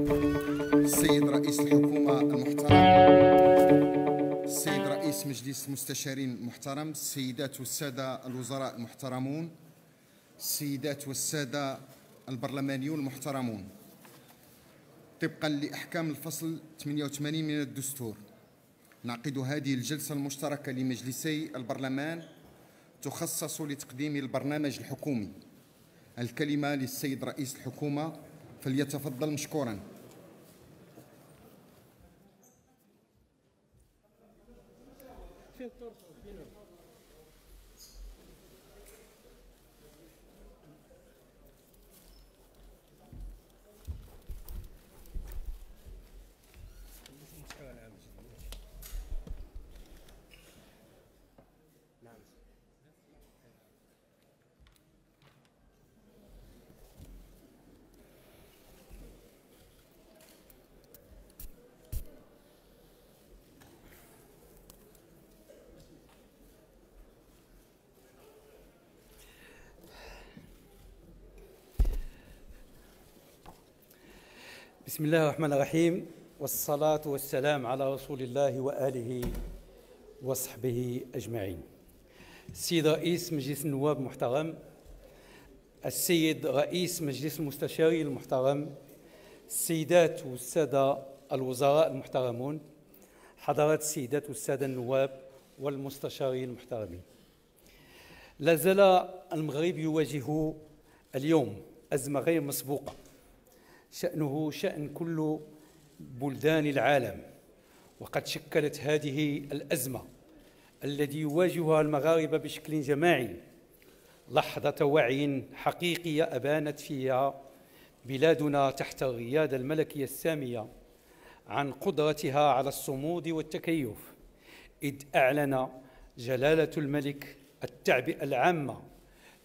السيد رئيس الحكومة المحترم السيد رئيس مجلس المستشارين المحترم السيدات والسادة الوزراء المحترمون السيدات والسادة البرلمانيون المحترمون طبقا لأحكام الفصل 88 من الدستور نعقد هذه الجلسة المشتركة لمجلسي البرلمان تخصص لتقديم البرنامج الحكومي الكلمة للسيد رئيس الحكومة فليتفضل مشكورا فين بسم الله الرحمن الرحيم والصلاة والسلام على رسول الله وآله وصحبه أجمعين السيد رئيس مجلس النواب المحترم السيد رئيس مجلس المستشاري المحترم السيدات والسادة الوزراء المحترمون حضرات السيدات والسادة النواب والمستشارين المحترمين لا زال المغرب يواجه اليوم أزمة غير مسبوقة شأنه شأن كل بلدان العالم وقد شكلت هذه الأزمة الذي يواجهها المغاربة بشكل جماعي لحظة وعي حقيقية أبانت فيها بلادنا تحت الريادة الملكية السامية عن قدرتها على الصمود والتكيف إذ أعلن جلالة الملك التعبئة العامة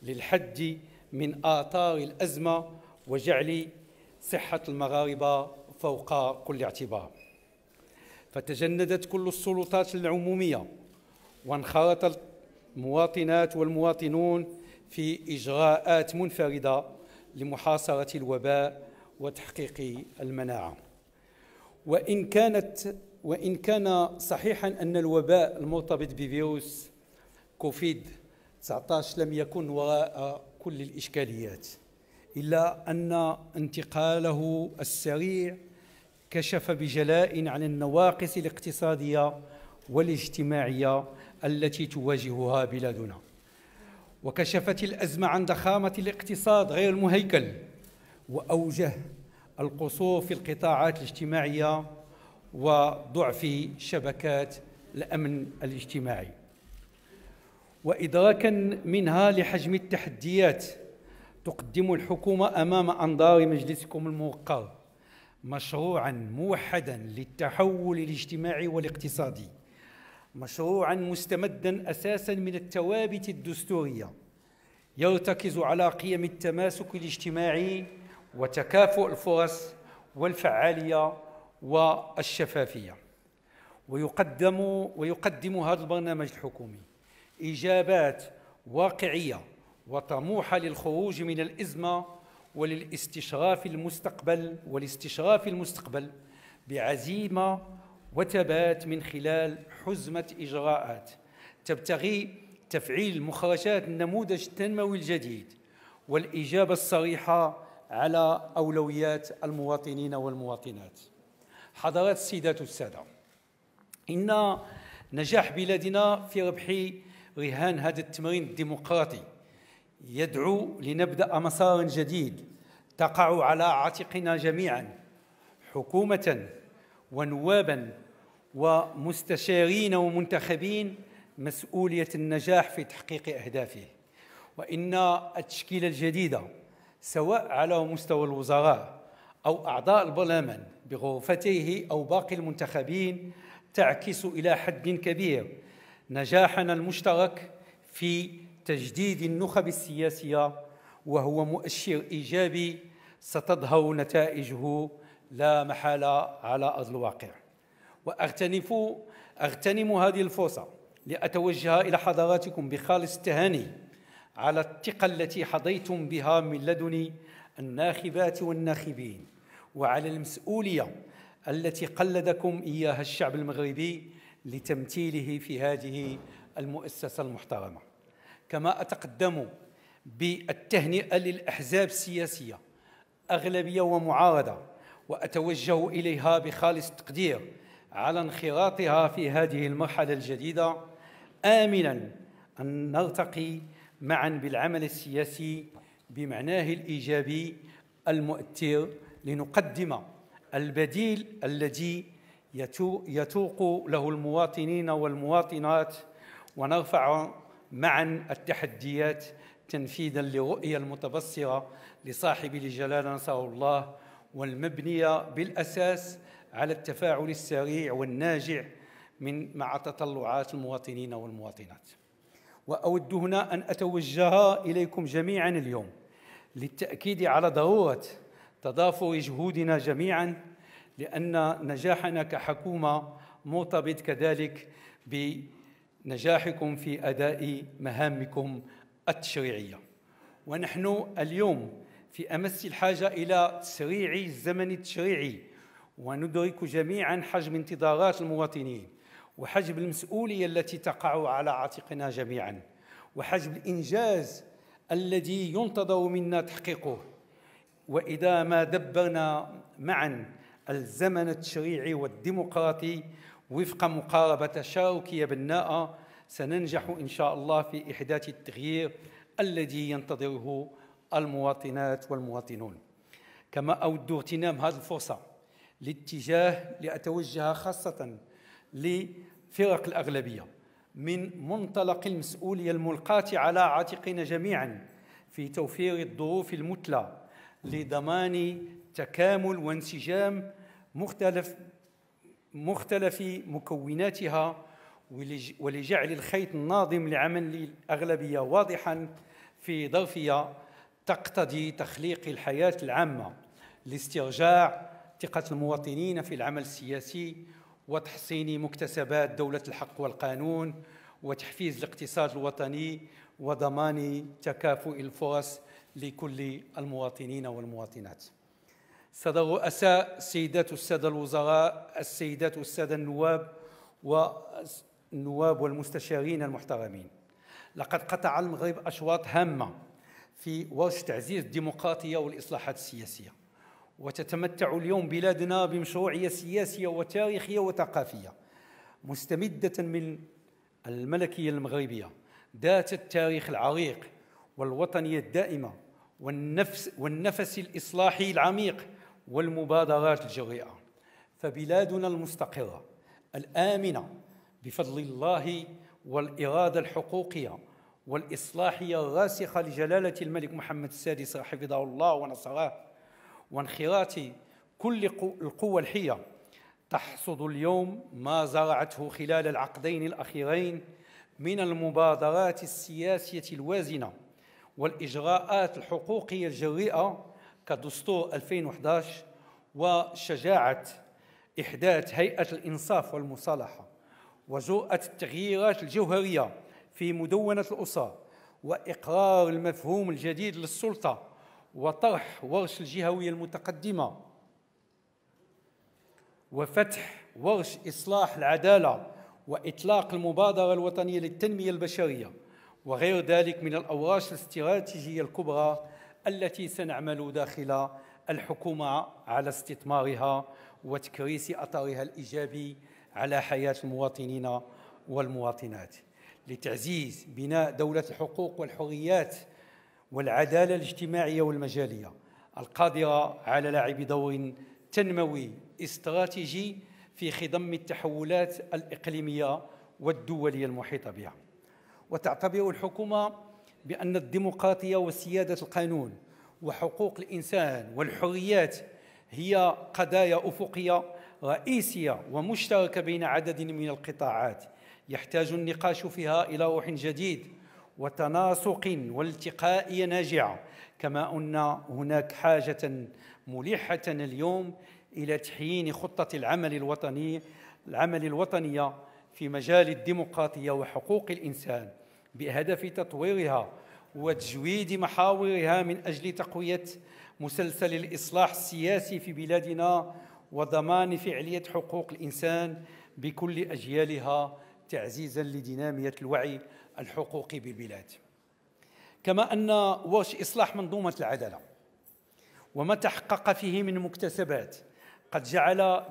للحد من آثار الأزمة وجعل صحة المغاربة فوق كل اعتبار فتجندت كل السلطات العمومية وانخرط المواطنات والمواطنون في إجراءات منفردة لمحاصرة الوباء وتحقيق المناعة وإن كانت وإن كان صحيحا أن الوباء المرتبط بفيروس كوفيد 19 لم يكن وراء كل الإشكاليات إلا أن انتقاله السريع كشف بجلاء عن النواقص الاقتصادية والاجتماعية التي تواجهها بلادنا وكشفت الأزمة عن ضخامة الاقتصاد غير المهيكل وأوجه القصور في القطاعات الاجتماعية وضعف شبكات الأمن الاجتماعي وإدراكا منها لحجم التحديات تقدم الحكومة أمام أنظار مجلسكم الموقر مشروعا موحدا للتحول الاجتماعي والاقتصادي مشروعا مستمدا أساسا من الثوابت الدستورية يرتكز على قيم التماسك الاجتماعي وتكافؤ الفرص والفعالية والشفافية ويقدم ويقدم هذا البرنامج الحكومي إجابات واقعية وطموح للخروج من الازمه وللاستشراف المستقبل والاستشراف المستقبل بعزيمه وثبات من خلال حزمه اجراءات تبتغي تفعيل مخرجات النموذج التنموي الجديد والاجابه الصريحه على اولويات المواطنين والمواطنات. حضرات السيدات والساده ان نجاح بلادنا في ربح رهان هذا التمرين الديمقراطي يدعو لنبدا مسار جديد تقع على عاتقنا جميعا حكومه ونوابا ومستشارين ومنتخبين مسؤوليه النجاح في تحقيق اهدافه وان التشكيله الجديده سواء على مستوى الوزراء او اعضاء البرلمان بغرفتيه او باقي المنتخبين تعكس الى حد كبير نجاحنا المشترك في تجديد النخب السياسيه وهو مؤشر ايجابي ستظهر نتائجه لا محاله على ارض الواقع واغتنف اغتنم هذه الفرصه لاتوجه الى حضراتكم بخالص التهاني على الثقه التي حظيتم بها من لدن الناخبات والناخبين وعلى المسؤوليه التي قلدكم اياها الشعب المغربي لتمثيله في هذه المؤسسه المحترمه كما أتقدم بالتهنئة للأحزاب السياسية أغلبية ومعارضة وأتوجه إليها بخالص التقدير على انخراطها في هذه المرحلة الجديدة آملا أن نرتقي معا بالعمل السياسي بمعناه الإيجابي المؤثر لنقدم البديل الذي يتوق له المواطنين والمواطنات ونرفع معا التحديات تنفيذا لرؤية المتبصرة لصاحب الجلالة نصره الله والمبنية بالأساس على التفاعل السريع والناجع من مع تطلعات المواطنين والمواطنات وأود هنا أن أتوجه إليكم جميعا اليوم للتأكيد على ضرورة تضافر جهودنا جميعا لأن نجاحنا كحكومة مرتبط كذلك ب نجاحكم في أداء مهامكم التشريعية ونحن اليوم في أمس الحاجة إلى تسريع الزمن التشريعي وندرك جميعا حجم انتظارات المواطنين وحجم المسؤولية التي تقع على عاتقنا جميعا وحجم الإنجاز الذي ينتظر منا تحقيقه وإذا ما دبرنا معا الزمن التشريعي والديمقراطي وفق مقاربة تشاركية بناءة سننجح إن شاء الله في إحداث التغيير الذي ينتظره المواطنات والمواطنون كما أود اغتنام هذه الفرصة لاتجاه لأتوجه خاصة لفرق الأغلبية من منطلق المسؤولية الملقاة على عاتقنا جميعا في توفير الظروف المثلى لضمان تكامل وانسجام مختلف مختلف مكوناتها ولجعل الخيط الناظم لعمل الأغلبية واضحا في ظرفية تقتضي تخليق الحياة العامة لاسترجاع ثقة المواطنين في العمل السياسي وتحصين مكتسبات دولة الحق والقانون وتحفيز الاقتصاد الوطني وضمان تكافؤ الفرص لكل المواطنين والمواطنات السادة الرؤساء السيدات والسادة الوزراء السيدات والسادة النواب والنواب والمستشارين المحترمين لقد قطع المغرب أشواط هامة في ورش تعزيز الديمقراطية والإصلاحات السياسية وتتمتع اليوم بلادنا بمشروعية سياسية وتاريخية وثقافية مستمدة من الملكية المغربية ذات التاريخ العريق والوطنية الدائمة والنفس والنفس الإصلاحي العميق والمبادرات الجريئه فبلادنا المستقره الامنه بفضل الله والاراده الحقوقيه والاصلاحيه الراسخه لجلاله الملك محمد السادس حفظه الله ونصراه وانخراط كل القوى الحيه تحصد اليوم ما زرعته خلال العقدين الاخيرين من المبادرات السياسيه الوازنه والاجراءات الحقوقيه الجريئه كدستور 2011 وشجاعة إحداث هيئة الإنصاف والمصالحة وجرأة التغييرات الجوهرية في مدونة الأسرة وإقرار المفهوم الجديد للسلطة وطرح ورش الجهوية المتقدمة وفتح ورش إصلاح العدالة وإطلاق المبادرة الوطنية للتنمية البشرية وغير ذلك من الأوراش الاستراتيجية الكبرى التي سنعمل داخل الحكومة على استثمارها وتكريس أثرها الإيجابي على حياة المواطنين والمواطنات لتعزيز بناء دولة الحقوق والحريات والعدالة الاجتماعية والمجالية القادرة على لعب دور تنموي استراتيجي في خضم التحولات الإقليمية والدولية المحيطة بها وتعتبر الحكومة بأن الديمقراطية وسيادة القانون وحقوق الإنسان والحريات هي قضايا أفقية رئيسية ومشتركة بين عدد من القطاعات يحتاج النقاش فيها إلى روح جديد وتناسق والتقائية ناجعة كما أن هناك حاجة ملحة اليوم إلى تحيين خطة العمل الوطني العمل الوطنية في مجال الديمقراطية وحقوق الإنسان بهدف تطويرها وتجويد محاورها من اجل تقويه مسلسل الاصلاح السياسي في بلادنا وضمان فعليه حقوق الانسان بكل اجيالها تعزيزا لديناميه الوعي الحقوقي بالبلاد. كما ان ورش اصلاح منظومه العداله وما تحقق فيه من مكتسبات قد جعل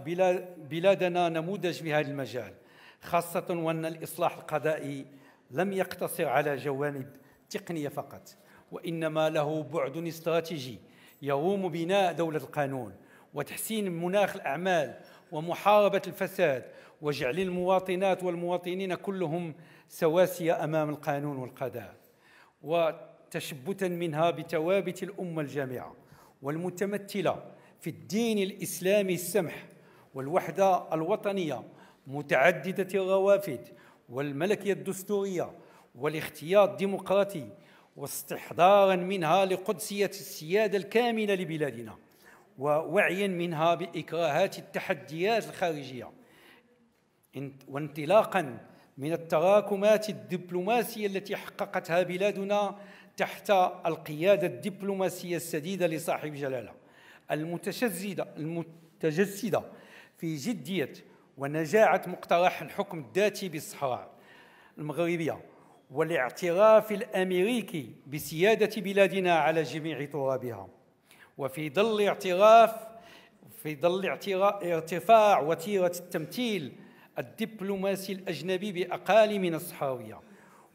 بلادنا نموذج في هذا المجال خاصه وان الاصلاح القضائي لم يقتصر على جوانب تقنيه فقط وانما له بعد استراتيجي يقوم بناء دوله القانون وتحسين مناخ الاعمال ومحاربه الفساد وجعل المواطنات والمواطنين كلهم سواسيه امام القانون والقضاء وتشبتا منها بتوابت الامه الجامعه والمتمثله في الدين الاسلامي السمح والوحده الوطنيه متعدده الروافد والملكية الدستورية والاختيار الديمقراطي واستحضارا منها لقدسية السيادة الكاملة لبلادنا ووعيا منها بإكراهات التحديات الخارجية وانطلاقا من التراكمات الدبلوماسية التي حققتها بلادنا تحت القيادة الدبلوماسية السديدة لصاحب جلالة المتشددة المتجسدة في جدية ونجاعة مقترح الحكم الذاتي بالصحراء المغربية والاعتراف الأمريكي بسيادة بلادنا على جميع ترابها وفي ظل اعتراف في ظل ارتفاع وتيرة التمثيل الدبلوماسي الأجنبي بأقاليمنا الصحراوية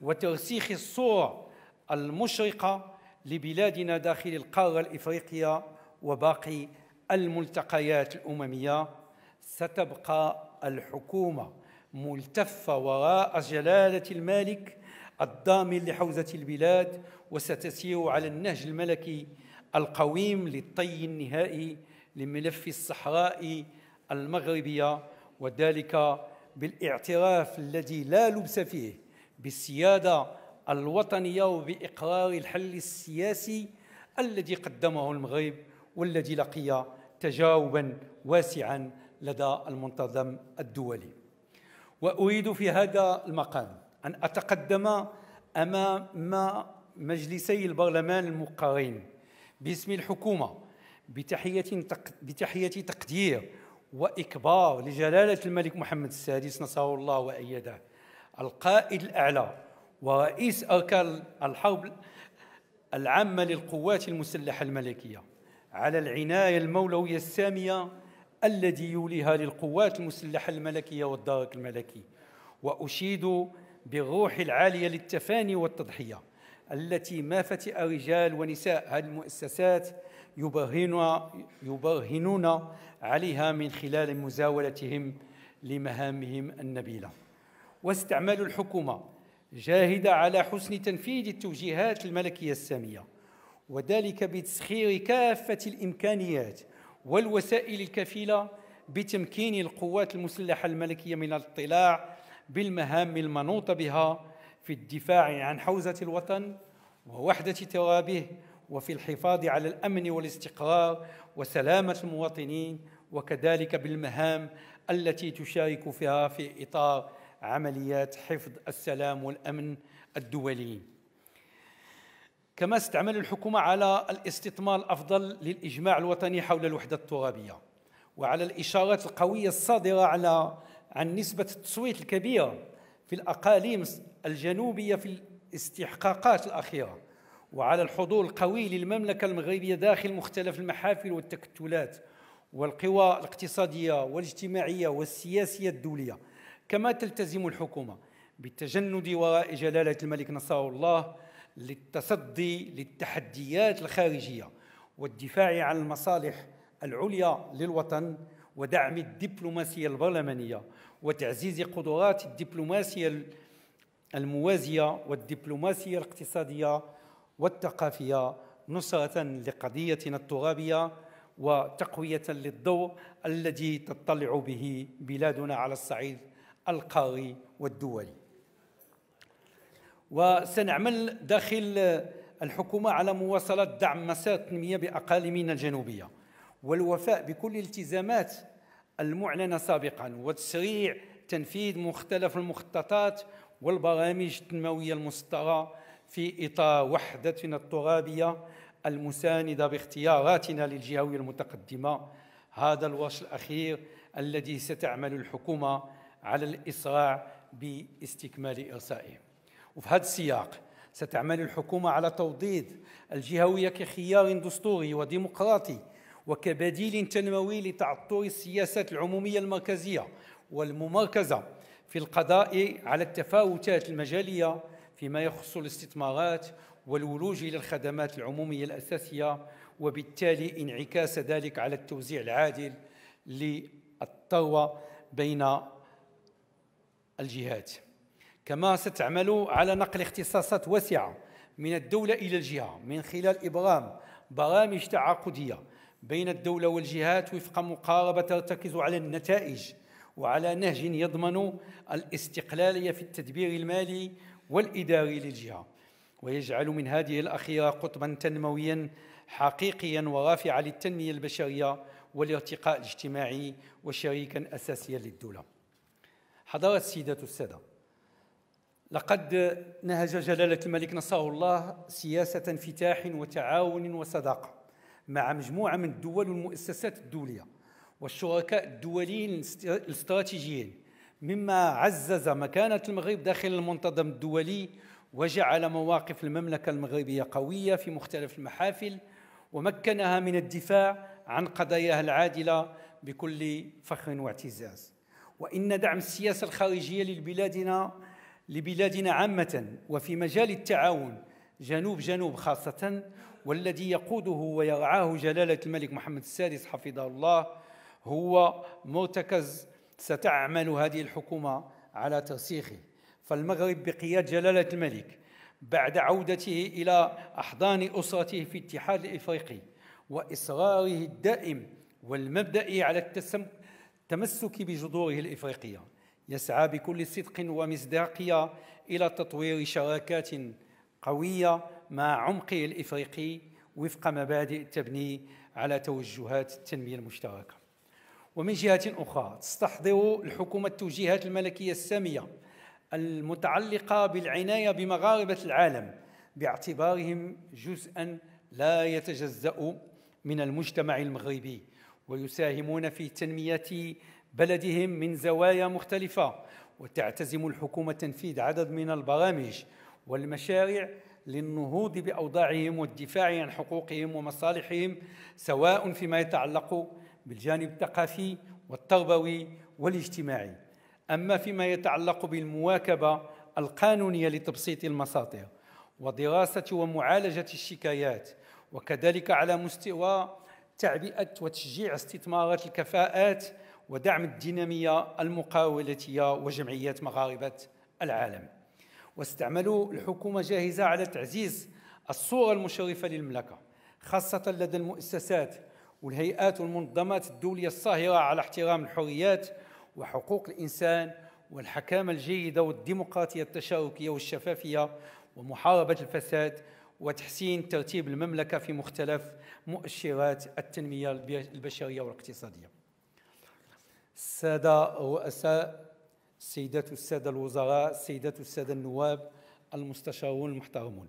وترسيخ الصورة المشرقة لبلادنا داخل القارة الإفريقية وباقي الملتقيات الأممية ستبقى الحكومة ملتفة وراء جلالة المالك الضامن لحوزة البلاد وستسير على النهج الملكي القويم للطي النهائي لملف الصحراء المغربية وذلك بالاعتراف الذي لا لبس فيه بالسيادة الوطنية وبإقرار الحل السياسي الذي قدمه المغرب والذي لقي تجاوبا واسعا لدى المنتظم الدولي واريد في هذا المقام ان اتقدم امام مجلسي البرلمان المقرين باسم الحكومه بتحيه بتحيه تقدير واكبار لجلاله الملك محمد السادس نصره الله وايده القائد الاعلى ورئيس اركان الحرب العامه للقوات المسلحه الملكيه على العنايه المولويه الساميه الذي يوليها للقوات المسلحة الملكية والدرك الملكي وأشيد بالروح العالية للتفاني والتضحية التي ما فتئ رجال ونساء هذه المؤسسات يبرهنون عليها من خلال مزاولتهم لمهامهم النبيلة واستعمال الحكومة جاهدة على حسن تنفيذ التوجيهات الملكية السامية وذلك بتسخير كافة الإمكانيات والوسائل الكفيلة بتمكين القوات المسلحة الملكية من الاطلاع بالمهام المنوطة بها في الدفاع عن حوزة الوطن ووحدة توابه وفي الحفاظ على الأمن والاستقرار وسلامة المواطنين وكذلك بالمهام التي تشارك فيها في إطار عمليات حفظ السلام والأمن الدوليين كما استعمل الحكومة على الاستثمار الأفضل للإجماع الوطني حول الوحدة الترابية وعلى الإشارات القوية الصادرة على عن نسبة التصويت الكبيرة في الأقاليم الجنوبية في الاستحقاقات الأخيرة وعلى الحضور القوي للمملكة المغربية داخل مختلف المحافل والتكتلات والقوى الاقتصادية والاجتماعية والسياسية الدولية كما تلتزم الحكومة بالتجند وراء جلالة الملك نصر الله للتصدي للتحديات الخارجيه والدفاع عن المصالح العليا للوطن ودعم الدبلوماسيه البرلمانيه وتعزيز قدرات الدبلوماسيه الموازيه والدبلوماسيه الاقتصاديه والثقافيه نصره لقضيتنا الترابيه وتقويه للضوء الذي تطلع به بلادنا على الصعيد القاري والدولي وسنعمل داخل الحكومة على مواصلة دعم مسار التنمية بأقاليمنا الجنوبية والوفاء بكل الالتزامات المعلنة سابقا وتسريع تنفيذ مختلف المخططات والبرامج التنموية المسطرة في إطار وحدتنا الترابية المساندة باختياراتنا للجهوية المتقدمة هذا الورش الأخير الذي ستعمل الحكومة على الإسراع باستكمال إرسائه وفي هذا السياق ستعمل الحكومة على توضيد الجهوية كخيار دستوري وديمقراطي وكبديل تنموي لتعطر السياسات العمومية المركزية والممركزة في القضاء على التفاوتات المجالية فيما يخص الاستثمارات والولوج إلى الخدمات العمومية الأساسية وبالتالي انعكاس ذلك على التوزيع العادل للثروة بين الجهات كما ستعمل على نقل اختصاصات واسعة من الدولة إلى الجهة من خلال إبرام برامج تعاقدية بين الدولة والجهات وفق مقاربة ترتكز على النتائج وعلى نهج يضمن الاستقلالية في التدبير المالي والإداري للجهة ويجعل من هذه الأخيرة قطبا تنمويا حقيقيا ورافعا للتنمية البشرية والارتقاء الاجتماعي وشريكا أساسيا للدولة حضرت السيدات السادة لقد نهج جلالة الملك نصره الله سياسة انفتاح وتعاون وصداقة مع مجموعة من الدول والمؤسسات الدولية والشركاء الدوليين الاستراتيجيين مما عزز مكانة المغرب داخل المنتظم الدولي وجعل مواقف المملكة المغربية قوية في مختلف المحافل ومكنها من الدفاع عن قضاياها العادلة بكل فخر واعتزاز وإن دعم السياسة الخارجية لبلادنا لبلادنا عامة وفي مجال التعاون جنوب جنوب خاصة والذي يقوده ويرعاه جلالة الملك محمد السادس حفظه الله هو مرتكز ستعمل هذه الحكومة على ترسيخه فالمغرب بقيادة جلالة الملك بعد عودته إلى أحضان أسرته في الاتحاد الإفريقي وإصراره الدائم والمبدئي على التمسك بجذوره الإفريقية يسعى بكل صدق ومصداقيه الى تطوير شراكات قويه مع عمقه الافريقي وفق مبادئ تبني على توجهات التنميه المشتركه. ومن جهه اخرى تستحضر الحكومه التوجيهات الملكيه الساميه المتعلقه بالعنايه بمغاربه العالم باعتبارهم جزءا لا يتجزا من المجتمع المغربي ويساهمون في تنميه بلدهم من زوايا مختلفة وتعتزم الحكومة تنفيذ عدد من البرامج والمشاريع للنهوض بأوضاعهم والدفاع عن حقوقهم ومصالحهم سواء فيما يتعلق بالجانب الثقافي والتربوي والاجتماعي أما فيما يتعلق بالمواكبة القانونية لتبسيط المساطر ودراسة ومعالجة الشكايات وكذلك على مستوى تعبئة وتشجيع استثمارات الكفاءات ودعم الدينامية المقاولتية وجمعيات مغاربة العالم واستعملوا الحكومة جاهزة على تعزيز الصورة المشرفة للمملكة خاصة لدى المؤسسات والهيئات والمنظمات الدولية الصاهرة على احترام الحريات وحقوق الإنسان والحكامة الجيدة والديمقراطية التشاركية والشفافية ومحاربة الفساد وتحسين ترتيب المملكة في مختلف مؤشرات التنمية البشرية والاقتصادية السادة رؤساء السيدات السادة الوزراء السيدات السادة النواب المستشارون المحترمون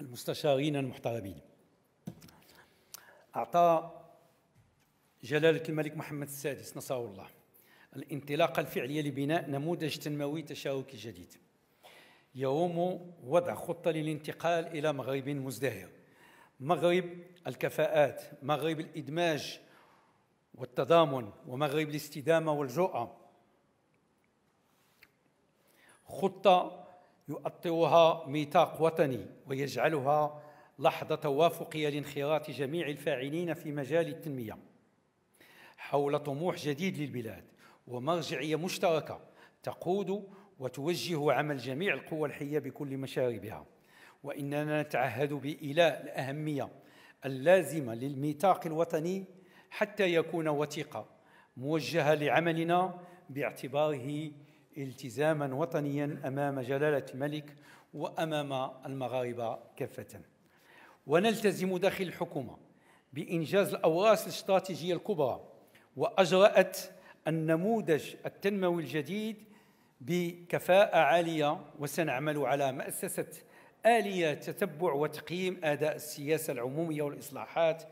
المستشارين المحترمين أعطى جلالة الملك محمد السادس نصره الله الانطلاقة الفعلية لبناء نموذج تنموي تشاركي جديد يوم وضع خطة للانتقال إلى مغرب مزدهر مغرب الكفاءات مغرب الإدماج والتضامن ومغرب الاستدامة والجرأة خطة يؤطرها ميثاق وطني ويجعلها لحظة توافقيه لانخراط جميع الفاعلين في مجال التنمية حول طموح جديد للبلاد ومرجعية مشتركة تقود وتوجه عمل جميع القوى الحية بكل مشاربها وإننا نتعهد بإيلاء الأهمية اللازمة للميثاق الوطني حتى يكون وثيقه موجهه لعملنا باعتباره التزاما وطنيا امام جلاله الملك وامام المغاربه كافه. ونلتزم داخل الحكومه بانجاز الاوراس الاستراتيجيه الكبرى واجرات النموذج التنموي الجديد بكفاءه عاليه وسنعمل على مؤسسه اليه تتبع وتقييم اداء السياسه العموميه والاصلاحات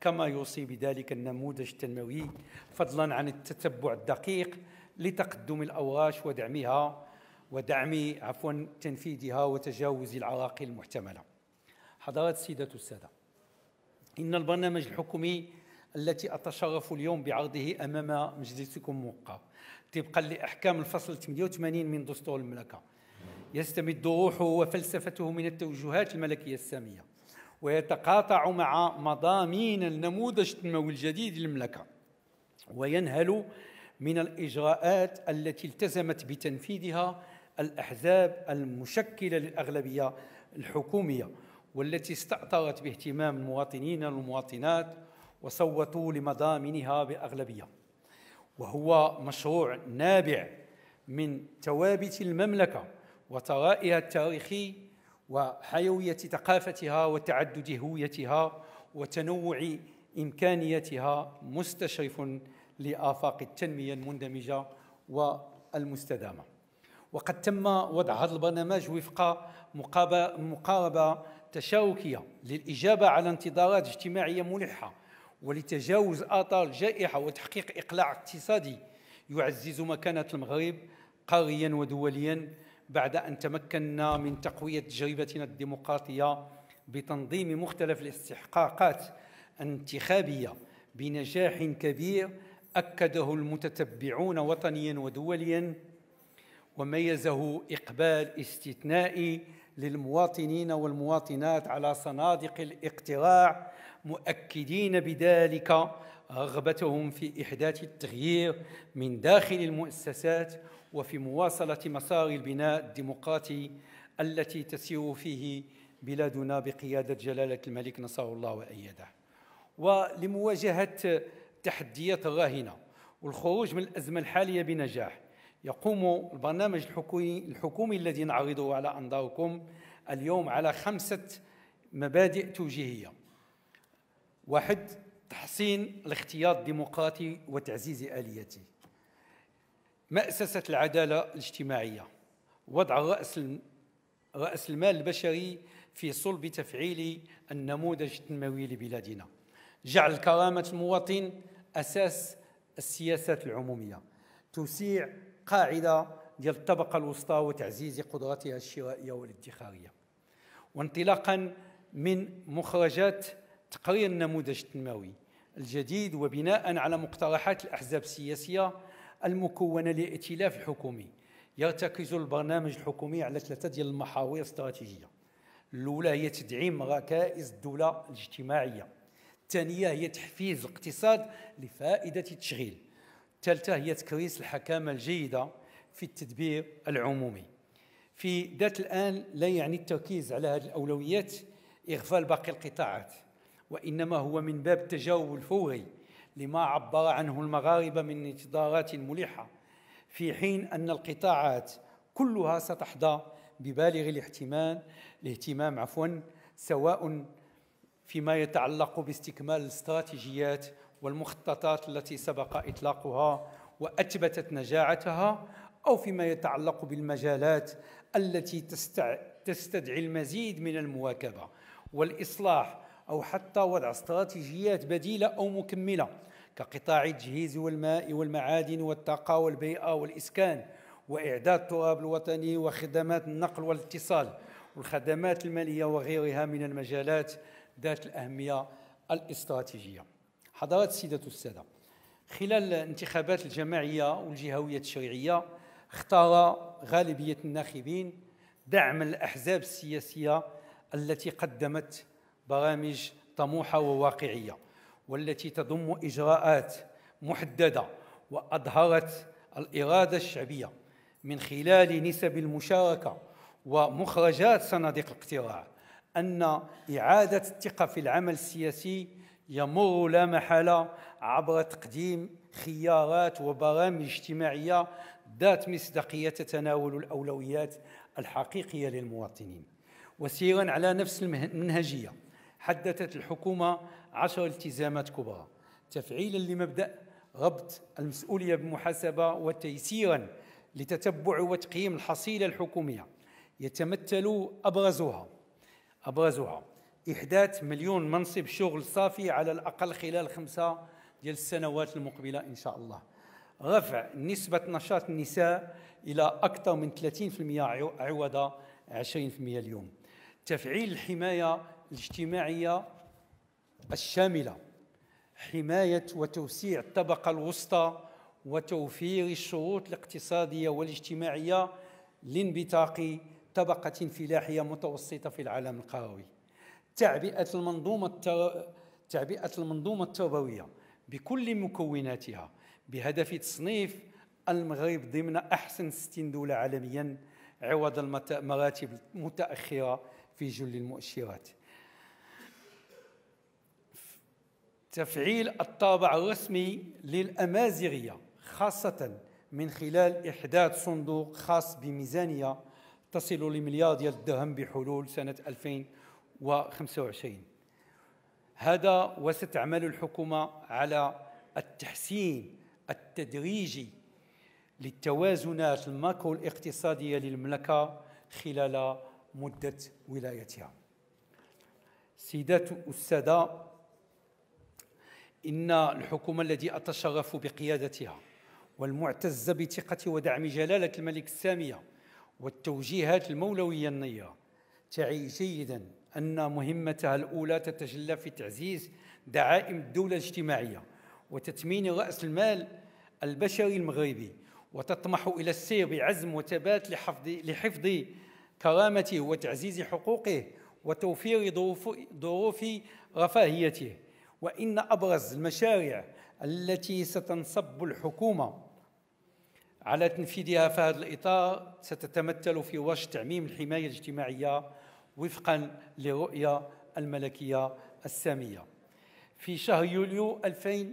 كما يوصي بذلك النموذج التنموي فضلا عن التتبع الدقيق لتقدم الاوراش ودعمها ودعم عفوا تنفيذها وتجاوز العراقيل المحتمله. حضرات السيده الساده ان البرنامج الحكومي التي اتشرف اليوم بعرضه امام مجلسكم موقع طبقا لاحكام الفصل 88 من دستور المملكه يستمد روحه وفلسفته من التوجهات الملكيه الساميه ويتقاطع مع مضامين النموذج التنموي الجديد للمملكة وينهل من الإجراءات التي التزمت بتنفيذها الأحزاب المشكلة للأغلبية الحكومية والتي استأثرت باهتمام المواطنين والمواطنات وصوتوا لمضامنها بأغلبية وهو مشروع نابع من توابت المملكة وترائها التاريخي وحيوية ثقافتها وتعدد هويتها وتنوع إمكانياتها مستشرف لآفاق التنمية المندمجة والمستدامة وقد تم وضع هذا البرنامج وفق مقاربة تشاركية للإجابة على انتظارات اجتماعية ملحة ولتجاوز آثار الجائحة وتحقيق إقلاع اقتصادي يعزز مكانة المغرب قاريا ودوليا بعد أن تمكنا من تقوية تجربتنا الديمقراطية بتنظيم مختلف الاستحقاقات الانتخابية بنجاح كبير أكده المتتبعون وطنيا ودوليا وميزه إقبال استثنائي للمواطنين والمواطنات على صنادق الاقتراع مؤكدين بذلك رغبتهم في إحداث التغيير من داخل المؤسسات وفي مواصلة مسار البناء الديمقراطي التي تسير فيه بلادنا بقيادة جلالة الملك نصر الله وأيده ولمواجهة التحديات الراهنة والخروج من الأزمة الحالية بنجاح يقوم البرنامج الحكومي, الحكومي الذي نعرضه على أنظاركم اليوم على خمسة مبادئ توجيهية واحد تحسين الاختيار الديمقراطي وتعزيز آليته مأسسة العدالة الاجتماعية وضع رأس رأس المال البشري في صلب تفعيل النموذج التنموي لبلادنا جعل كرامة المواطن أساس السياسات العمومية توسيع قاعدة ديال الطبقة الوسطى وتعزيز قدراتها الشرائية والادخارية وانطلاقا من مخرجات تقرير النموذج التنموي الجديد وبناء على مقترحات الأحزاب السياسية المكونة لائتلاف الحكومي يرتكز البرنامج الحكومي على ثلاثة ديال المحاور استراتيجية الأولى هي تدعيم ركائز الدولة الاجتماعية الثانية هي تحفيز الاقتصاد لفائدة التشغيل الثالثة هي تكريس الحكامة الجيدة في التدبير العمومي في ذات الآن لا يعني التركيز على هذه الأولويات إغفال باقي القطاعات وإنما هو من باب التجاوب الفوري لما عبر عنه المغاربة من انتظارات ملحة في حين أن القطاعات كلها ستحظى ببالغ الاهتمام الاهتمام عفوا سواء فيما يتعلق باستكمال الاستراتيجيات والمخططات التي سبق إطلاقها وأثبتت نجاعتها أو فيما يتعلق بالمجالات التي تستدعي المزيد من المواكبة والإصلاح أو حتى وضع استراتيجيات بديلة أو مكملة كقطاع التجهيز والماء والمعادن والطاقة والبيئة والإسكان وإعداد التراب الوطني وخدمات النقل والاتصال والخدمات المالية وغيرها من المجالات ذات الأهمية الاستراتيجية حضرات السيدة والسادة خلال الانتخابات الجماعية والجهوية التشريعية اختار غالبية الناخبين دعم الأحزاب السياسية التي قدمت برامج طموحه وواقعيه والتي تضم اجراءات محدده واظهرت الاراده الشعبيه من خلال نسب المشاركه ومخرجات صناديق الاقتراع ان اعاده الثقه في العمل السياسي يمر لا محاله عبر تقديم خيارات وبرامج اجتماعيه ذات مصداقيه تتناول الاولويات الحقيقيه للمواطنين وسيرا على نفس المنهجيه حددت الحكومة عشر التزامات كبرى تفعيلا لمبدأ ربط المسؤولية بالمحاسبة وتيسيرا لتتبع وتقييم الحصيلة الحكومية يتمثل أبرزها أبرزها إحداث مليون منصب شغل صافي على الأقل خلال خمسة ديال السنوات المقبلة إن شاء الله رفع نسبة نشاط النساء إلى أكثر من 30% عوض 20% اليوم تفعيل الحماية الاجتماعية الشاملة حماية وتوسيع الطبقة الوسطى وتوفير الشروط الاقتصادية والاجتماعية لانبتاق طبقة فلاحية متوسطة في العالم القروي تعبئة المنظومة التر... تعبئة المنظومة التربوية بكل مكوناتها بهدف تصنيف المغرب ضمن أحسن 60 دولة عالميا عوض المراتب المتأخرة في جل المؤشرات تفعيل الطابع الرسمي للأمازيغية خاصة من خلال إحداث صندوق خاص بميزانية تصل لمليار ديال الدرهم بحلول سنة 2025 هذا وستعمل الحكومة على التحسين التدريجي للتوازنات الماكرو الاقتصادية للمملكة خلال مدة ولايتها سيدات السادة إن الحكومة التي أتشرف بقيادتها والمعتزة بثقة ودعم جلالة الملك السامية والتوجيهات المولوية النية تعي جيدا أن مهمتها الأولى تتجلى في تعزيز دعائم الدولة الاجتماعية وتثمين رأس المال البشري المغربي وتطمح إلى السير بعزم وثبات لحفظ, لحفظ كرامته وتعزيز حقوقه وتوفير ظروف رفاهيته وإن أبرز المشاريع التي ستنصب الحكومة على تنفيذها في هذا الإطار ستتمثل في ورش تعميم الحماية الاجتماعية وفقا لرؤية الملكية السامية في شهر يوليو 2000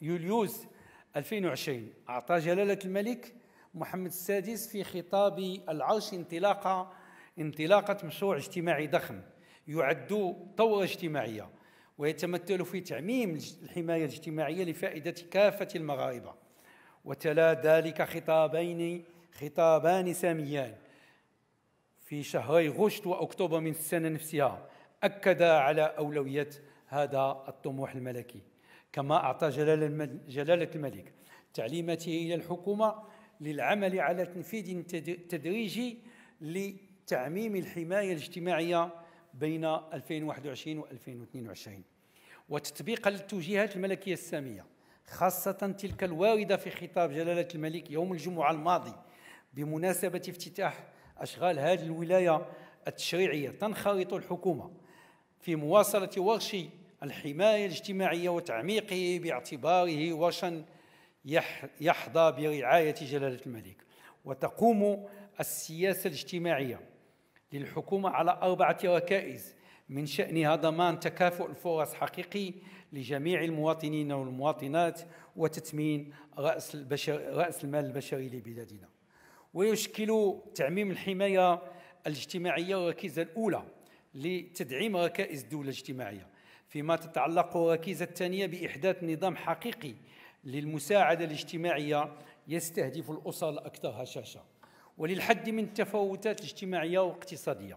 يوليوز 2020 أعطى جلالة الملك محمد السادس في خطاب العرش انطلاقة انطلاقة مشروع اجتماعي ضخم يعد ثورة اجتماعية ويتمثل في تعميم الحماية الاجتماعية لفائدة كافة المغاربة وتلا ذلك خطابين خطابان ساميان في شهري غشت وأكتوبر من السنة نفسها أكدا على أولوية هذا الطموح الملكي كما أعطى جلالة الملك تعليماته إلى الحكومة للعمل على تنفيذ تدريجي لتعميم الحماية الاجتماعية بين 2021 و2022 وتطبيقا للتوجيهات الملكية السامية خاصة تلك الواردة في خطاب جلالة الملك يوم الجمعة الماضي بمناسبة افتتاح أشغال هذه الولاية التشريعية تنخرط الحكومة في مواصلة ورش الحماية الاجتماعية وتعميقه باعتباره ورشا يحظى برعاية جلالة الملك وتقوم السياسة الاجتماعية للحكومة على أربعة ركائز من شأنها ضمان تكافؤ الفرص حقيقي لجميع المواطنين والمواطنات وتثمين رأس, البشر رأس المال البشري لبلادنا ويشكل تعميم الحماية الاجتماعية الركيزة الأولى لتدعيم ركائز الدولة الاجتماعية فيما تتعلق الركيزة الثانية بإحداث نظام حقيقي للمساعدة الاجتماعية يستهدف الأسر الأكثر هشاشة وللحد من التفاوتات الاجتماعية والاقتصادية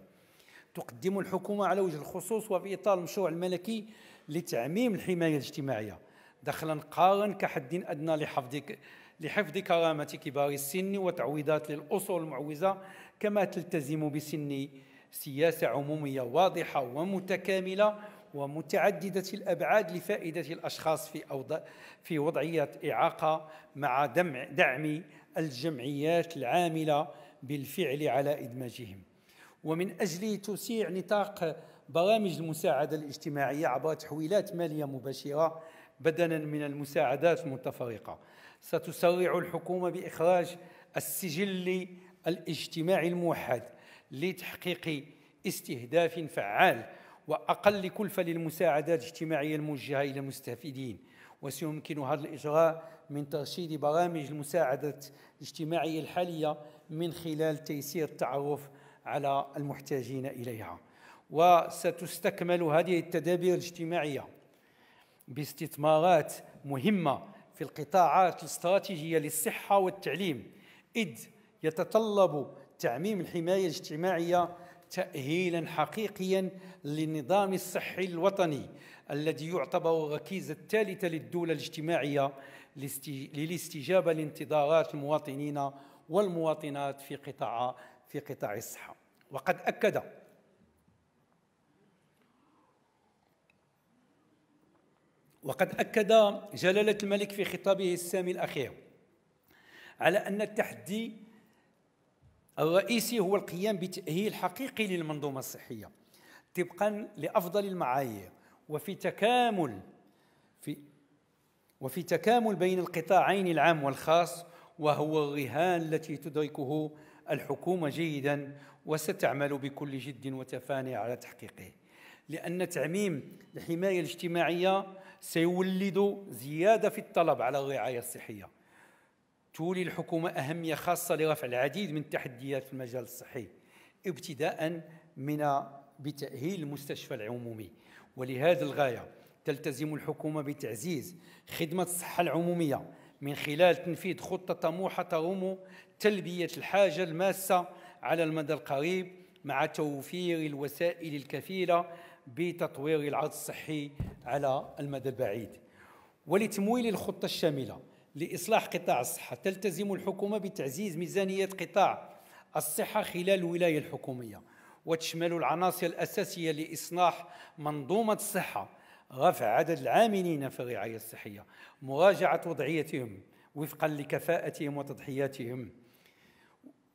تقدم الحكومة على وجه الخصوص وفي إطار المشروع الملكي لتعميم الحماية الاجتماعية دخلا قارا كحد أدنى لحفظ لحفظ كرامة كبار السن وتعويضات للأسر المعوزة كما تلتزم بسن سياسة عمومية واضحة ومتكاملة ومتعددة الأبعاد لفائدة الأشخاص في, أوض... في وضعية إعاقة مع دمع دعم الجمعيات العامله بالفعل على ادماجهم ومن اجل توسيع نطاق برامج المساعده الاجتماعيه عبر تحويلات ماليه مباشره بدلا من المساعدات المتفرقه ستسرع الحكومه باخراج السجل الاجتماعي الموحد لتحقيق استهداف فعال واقل كلفه للمساعدات الاجتماعيه الموجهه الى المستفيدين وسيمكن هذا الاجراء من ترشيد برامج المساعدة الاجتماعية الحالية من خلال تيسير التعرف على المحتاجين إليها وستستكمل هذه التدابير الاجتماعية باستثمارات مهمة في القطاعات الاستراتيجية للصحة والتعليم إذ يتطلب تعميم الحماية الاجتماعية تأهيلا حقيقيا للنظام الصحي الوطني الذي يعتبر الركيزة الثالثة للدولة الاجتماعية للاستجابة لانتظارات المواطنين والمواطنات في قطاع في قطاع الصحة وقد أكد وقد أكد جلالة الملك في خطابه السامي الأخير على أن التحدي الرئيسي هو القيام بتأهيل حقيقي للمنظومة الصحية طبقا لأفضل المعايير وفي تكامل وفي تكامل بين القطاعين العام والخاص وهو الرهان التي تدركه الحكومة جيدا وستعمل بكل جد وتفان على تحقيقه لأن تعميم الحماية الاجتماعية سيولد زيادة في الطلب على الرعاية الصحية تولي الحكومة أهمية خاصة لرفع العديد من التحديات في المجال الصحي ابتداء من بتأهيل المستشفى العمومي ولهذه الغاية تلتزم الحكومة بتعزيز خدمة الصحة العمومية من خلال تنفيذ خطة طموحة تغم تلبية الحاجة الماسة على المدى القريب مع توفير الوسائل الكفيلة بتطوير العرض الصحي على المدى البعيد ولتمويل الخطة الشاملة لإصلاح قطاع الصحة تلتزم الحكومة بتعزيز ميزانية قطاع الصحة خلال الولاية الحكومية وتشمل العناصر الأساسية لإصلاح منظومة الصحة رفع عدد العاملين في الرعاية الصحية مراجعة وضعيتهم وفقا لكفاءتهم وتضحياتهم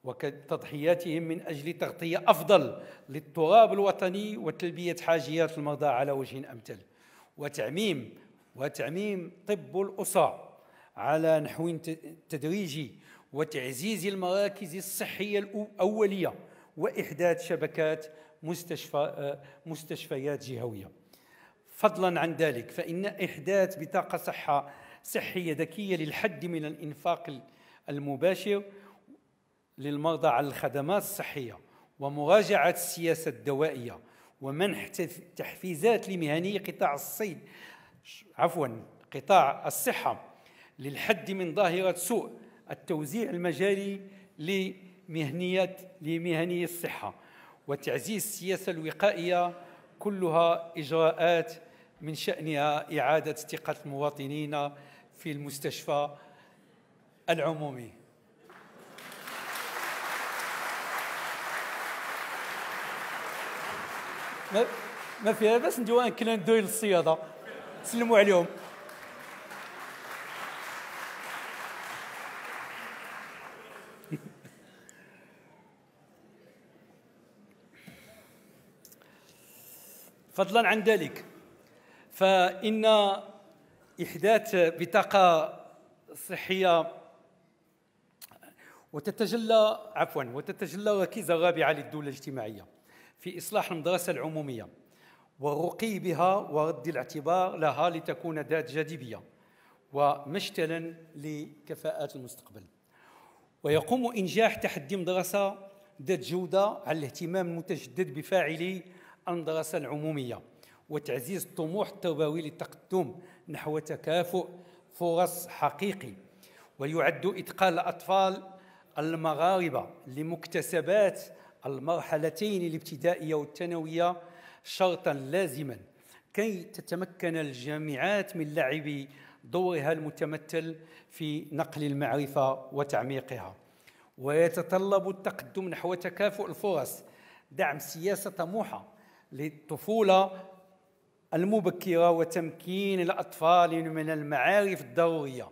وتضحياتهم من أجل تغطية أفضل للتراب الوطني وتلبية حاجيات المرضى على وجه أمثل وتعميم وتعميم طب الأسر على نحو تدريجي وتعزيز المراكز الصحية الأولية وإحداث شبكات مستشفى مستشفيات جهوية فضلا عن ذلك فإن إحداث بطاقة صحة صحية ذكية للحد من الإنفاق المباشر للمرضى على الخدمات الصحية ومراجعة السياسة الدوائية ومنح تحفيزات لمهني قطاع الصيد عفوا قطاع الصحة للحد من ظاهرة سوء التوزيع المجالي لمهنيات لمهني الصحة وتعزيز السياسة الوقائية كلها إجراءات من شأنها إعادة ثقة المواطنين في المستشفى العمومي ما فيها بس نديو كلان دويل للصياده سلموا عليهم فضلا عن ذلك فإن إحداث بطاقة صحية وتتجلى عفوا وتتجلى ركيزة رابعة للدولة الاجتماعية في إصلاح المدرسة العمومية والرقي بها ورد الاعتبار لها لتكون ذات جاذبية ومشتلا لكفاءات المستقبل ويقوم إنجاح تحدي مدرسة ذات جودة على الاهتمام المتجدد بفاعلي الدراسة العمومية وتعزيز الطموح التربوي للتقدم نحو تكافؤ فرص حقيقي ويعد إتقان الأطفال المغاربة لمكتسبات المرحلتين الابتدائية والثانوية شرطا لازما كي تتمكن الجامعات من لعب دورها المتمثل في نقل المعرفة وتعميقها ويتطلب التقدم نحو تكافؤ الفرص دعم سياسة طموحة للطفولة المبكرة وتمكين الأطفال من المعارف الضرورية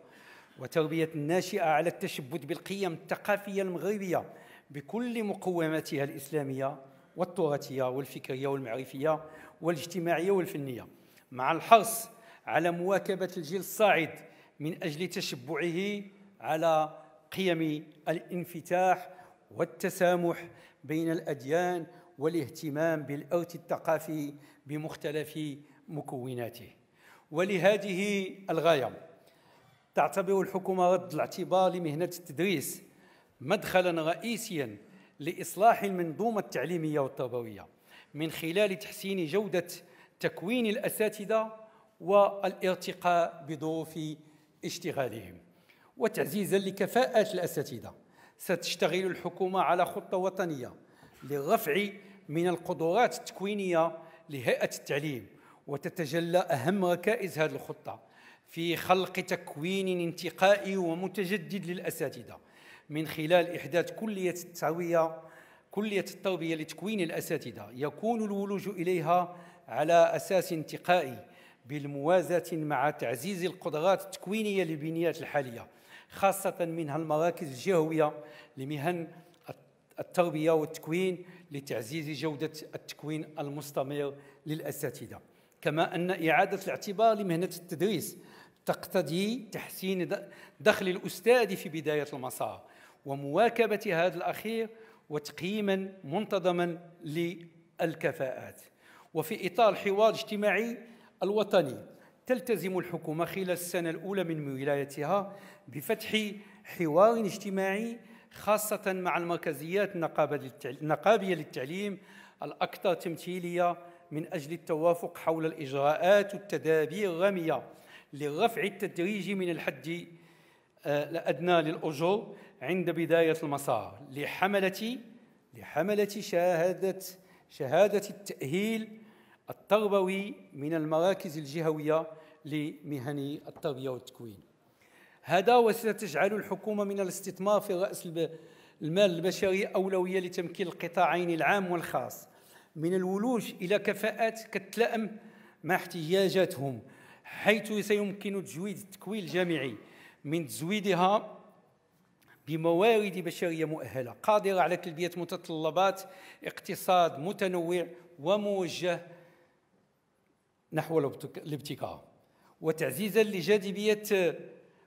وتربية الناشئة على التشبث بالقيم الثقافية المغربية بكل مقوماتها الإسلامية والتراثية والفكرية والمعرفية والاجتماعية والفنية مع الحرص على مواكبة الجيل الصاعد من أجل تشبعه على قيم الانفتاح والتسامح بين الأديان والاهتمام بالأوت الثقافي بمختلف مكوناته ولهذه الغاية تعتبر الحكومة رد الاعتبار لمهنة التدريس مدخلا رئيسيا لإصلاح المنظومة التعليمية والتربوية من خلال تحسين جودة تكوين الأساتذة والارتقاء بظروف اشتغالهم وتعزيزا لكفاءات الأساتذة ستشتغل الحكومة على خطة وطنية للرفع من القدرات التكوينيه لهيئه التعليم وتتجلى اهم ركائز هذه الخطه في خلق تكوين انتقائي ومتجدد للاساتذه من خلال احداث كليه التعويه كليه التربيه لتكوين الاساتذه يكون الولوج اليها على اساس انتقائي بالموازاه مع تعزيز القدرات التكوينيه للبنيات الحاليه خاصه منها المراكز الجهويه لمهن التربية والتكوين لتعزيز جودة التكوين المستمر للأساتذة كما أن إعادة الاعتبار لمهنة التدريس تقتضي تحسين دخل الأستاذ في بداية المسار ومواكبة هذا الأخير وتقييما منتظما للكفاءات وفي إطار الحوار الاجتماعي الوطني تلتزم الحكومة خلال السنة الأولى من ولايتها بفتح حوار اجتماعي خاصة مع المركزيات النقابية للتعليم الأكثر تمثيلية من أجل التوافق حول الإجراءات والتدابير الرامية للرفع التدريجي من الحد آه، الأدنى للأجور عند بداية المسار لحملة لحملة شهادة شهادة التأهيل التربوي من المراكز الجهوية لمهني التربية والتكوين هذا وستجعل الحكومة من الاستثمار في رأس المال البشري أولوية لتمكين القطاعين العام والخاص من الولوج إلى كفاءات كتلائم مع احتياجاتهم حيث سيمكن تجويد التكوين الجامعي من تزويدها بموارد بشرية مؤهلة قادرة على تلبية متطلبات اقتصاد متنوع وموجه نحو الابتكار وتعزيزا لجاذبية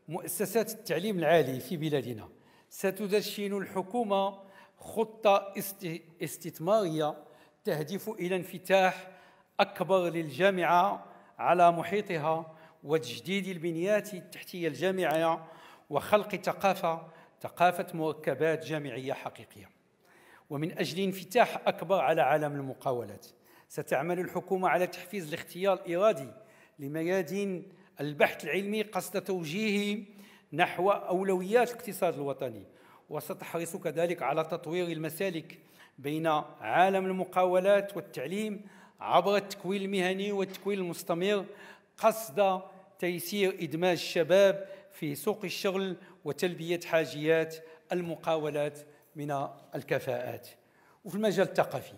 مؤسسات التعليم العالي في بلادنا ستدشن الحكومة خطة استثمارية تهدف إلى انفتاح أكبر للجامعة على محيطها وتجديد البنيات التحتية الجامعية وخلق ثقافة ثقافة مركبات جامعية حقيقية ومن أجل انفتاح أكبر على عالم المقاولات ستعمل الحكومة على تحفيز الاختيار الإرادي لميادين البحث العلمي قصد توجيه نحو أولويات الاقتصاد الوطني وستحرص كذلك على تطوير المسالك بين عالم المقاولات والتعليم عبر التكوين المهني والتكوين المستمر قصد تيسير إدماج الشباب في سوق الشغل وتلبية حاجيات المقاولات من الكفاءات وفي المجال الثقافي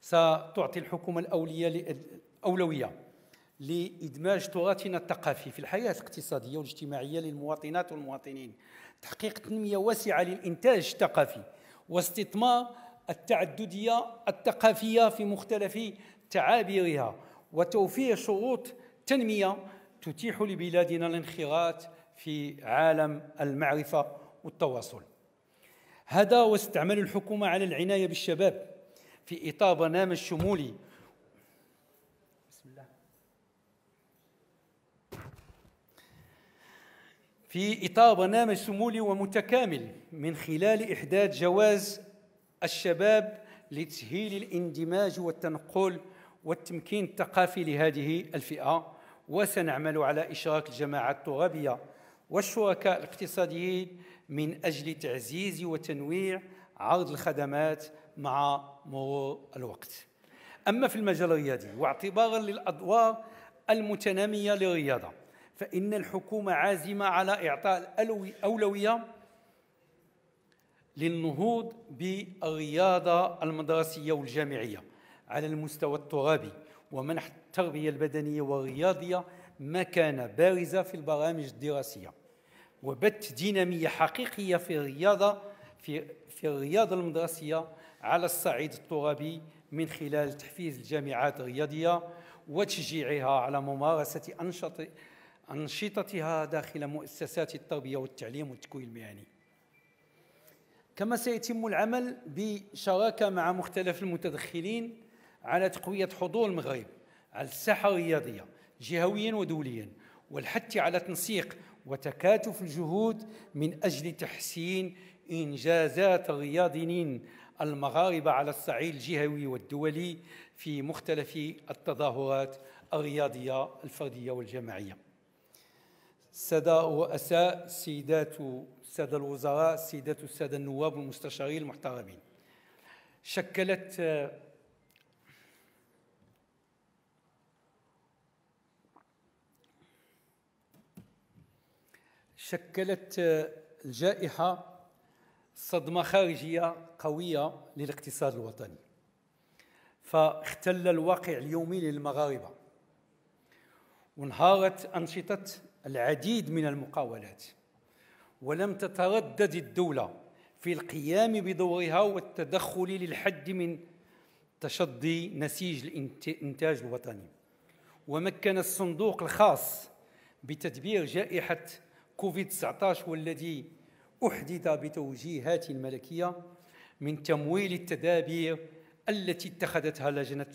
ستعطي الحكومة الأولية أولوية لإدماج تراثنا الثقافي في الحياة الاقتصادية والاجتماعية للمواطنات والمواطنين تحقيق تنمية واسعة للإنتاج الثقافي واستثمار التعددية الثقافية في مختلف تعابيرها وتوفير شروط تنمية تتيح لبلادنا الانخراط في عالم المعرفة والتواصل هذا واستعمل الحكومة على العناية بالشباب في إطار برنامج شمولي في إطار برنامج شمولي ومتكامل من خلال إحداث جواز الشباب لتسهيل الاندماج والتنقل والتمكين الثقافي لهذه الفئة وسنعمل على إشراك الجماعة الترابية والشركاء الاقتصاديين من أجل تعزيز وتنويع عرض الخدمات مع مرور الوقت أما في المجال الرياضي واعتبارا للأدوار المتنامية للرياضة فإن الحكومة عازمة على إعطاء الأولوية للنهوض بالرياضة المدرسية والجامعية على المستوى الترابي ومنح التربية البدنية والرياضية مكانة بارزة في البرامج الدراسية وبث دينامية حقيقية في الرياضة في في الرياضة المدرسية على الصعيد الترابي من خلال تحفيز الجامعات الرياضية وتشجيعها على ممارسة أنشطة أنشطتها داخل مؤسسات التربية والتعليم والتكوين المهني كما سيتم العمل بشراكة مع مختلف المتدخلين على تقوية حضور المغرب على الساحة الرياضية جهويا ودوليا والحث على تنسيق وتكاتف الجهود من أجل تحسين إنجازات الرياضيين المغاربة على الصعيد الجهوي والدولي في مختلف التظاهرات الرياضية الفردية والجماعية سادة الرؤساء سيدات السادة الوزراء سيدات السادة النواب والمستشارين المحترمين شكلت آه، شكلت آه، الجائحة صدمة خارجية قوية للاقتصاد الوطني فاختل الواقع اليومي للمغاربة وانهارت أنشطة العديد من المقاولات ولم تتردد الدولة في القيام بدورها والتدخل للحد من تشضي نسيج الإنتاج الوطني ومكن الصندوق الخاص بتدبير جائحة كوفيد-19 والذي أحدث بتوجيهات ملكية من تمويل التدابير التي اتخذتها لجنة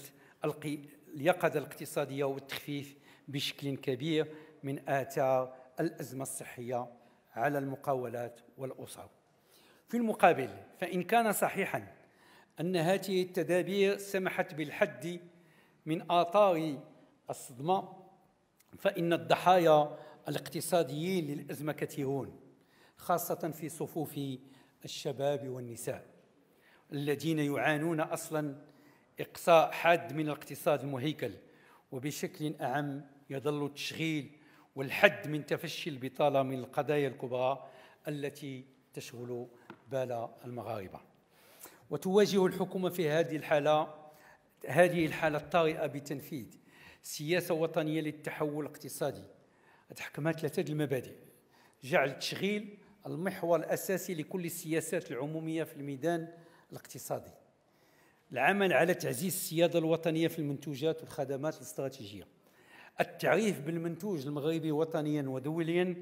اليقظة الاقتصادية والتخفيف بشكل كبير من آثار الأزمة الصحية على المقاولات والأسر في المقابل فإن كان صحيحا أن هذه التدابير سمحت بالحد من آثار الصدمة فإن الضحايا الاقتصاديين للأزمة كثيرون خاصة في صفوف الشباب والنساء الذين يعانون أصلا إقصاء حاد من الاقتصاد المهيكل وبشكل أعم يظل التشغيل والحد من تفشي البطالة من القضايا الكبرى التي تشغل بال المغاربة وتواجه الحكومة في هذه الحالة هذه الحالة الطارئة بتنفيذ سياسة وطنية للتحول الاقتصادي تحكمها ثلاثة المبادئ جعل التشغيل المحور الأساسي لكل السياسات العمومية في الميدان الاقتصادي العمل على تعزيز السيادة الوطنية في المنتوجات والخدمات الاستراتيجية التعريف بالمنتوج المغربي وطنيا ودوليا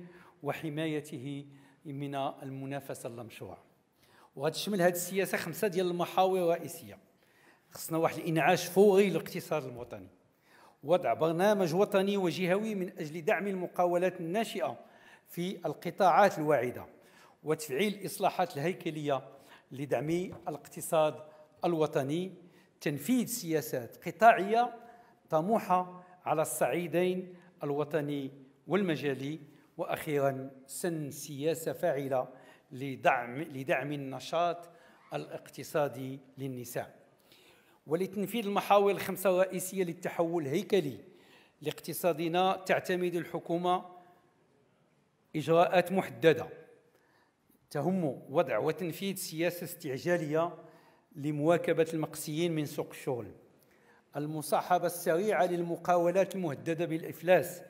وحمايته من المنافسه اللمشوره وغتشمل هذه السياسه خمسه ديال المحاور الرئيسيه خصنا واحد الانعاش فوري للاقتصاد الوطني وضع برنامج وطني وجهوي من اجل دعم المقاولات الناشئه في القطاعات الواعده وتفعيل الاصلاحات الهيكليه لدعم الاقتصاد الوطني تنفيذ سياسات قطاعيه طموحه على الصعيدين الوطني والمجالي واخيرا سن سياسه فاعله لدعم لدعم النشاط الاقتصادي للنساء ولتنفيذ المحاور الخمسه الرئيسيه للتحول الهيكلي لاقتصادنا تعتمد الحكومه اجراءات محدده تهم وضع وتنفيذ سياسه استعجاليه لمواكبه المقصيين من سوق الشغل المصاحبة السريعة للمقاولات المهددة بالإفلاس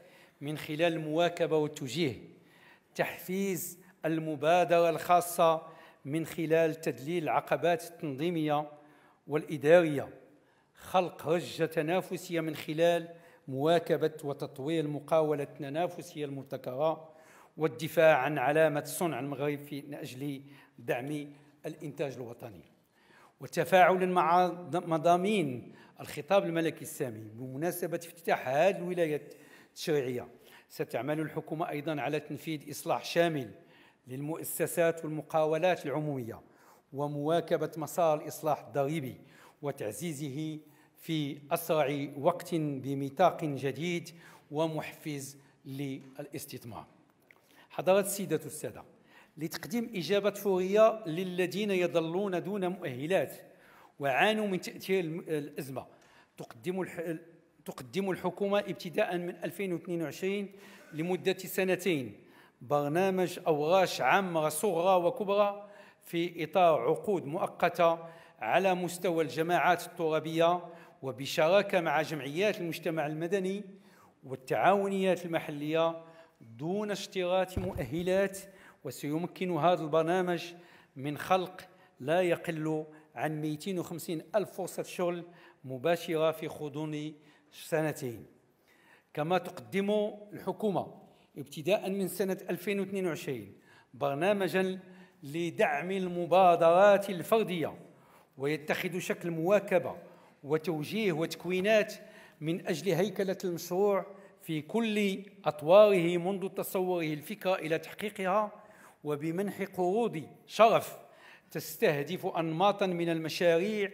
من خلال المواكبة والتوجيه تحفيز المبادرة الخاصة من خلال تدليل العقبات التنظيمية والإدارية خلق رجة تنافسية من خلال مواكبة وتطوير المقاولة التنافسية المبتكرة والدفاع عن علامة صنع المغرب من أجل دعم الإنتاج الوطني وتفاعل مع مضامين الخطاب الملكي السامي بمناسبة افتتاح هذه الولاية التشريعية ستعمل الحكومة أيضا على تنفيذ إصلاح شامل للمؤسسات والمقاولات العمومية ومواكبة مسار الإصلاح الضريبي وتعزيزه في أسرع وقت بميثاق جديد ومحفز للاستثمار حضرت السيدة السادة لتقديم إجابة فورية للذين يظلون دون مؤهلات وعانوا من تأثير الأزمة تقدم تقدم الحكومة ابتداء من 2022 لمدة سنتين برنامج أوراش عامة صغرى وكبرى في إطار عقود مؤقتة على مستوى الجماعات الترابية وبشراكة مع جمعيات المجتمع المدني والتعاونيات المحلية دون اشتراط مؤهلات وسيمكن هذا البرنامج من خلق لا يقل عن 250 ألف فرصة شغل مباشرة في غضون سنتين كما تقدم الحكومة ابتداء من سنة 2022 برنامجا لدعم المبادرات الفردية ويتخذ شكل مواكبة وتوجيه وتكوينات من أجل هيكلة المشروع في كل أطواره منذ تصوره الفكرة إلى تحقيقها وبمنح قروض شرف تستهدف أنماطا من المشاريع